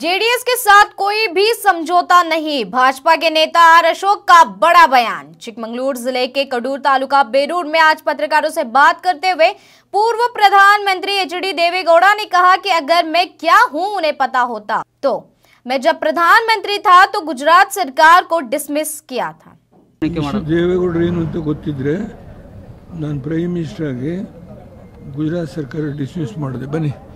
JDS के साथ कोई भी समझौता नहीं भाजपा के नेता आर अशोक का बड़ा बयान चिकमंगलूर जिले के कडूर तालुका बेरूर में आज पत्रकारों से बात करते हुए पूर्व प्रधानमंत्री एच डी देवेगौड़ा ने कहा कि अगर मैं क्या हूं उन्हें पता होता तो मैं जब प्रधानमंत्री था तो गुजरात सरकार को डिसमिस किया था गुजरात सरकार ಪ್ರೈಮ್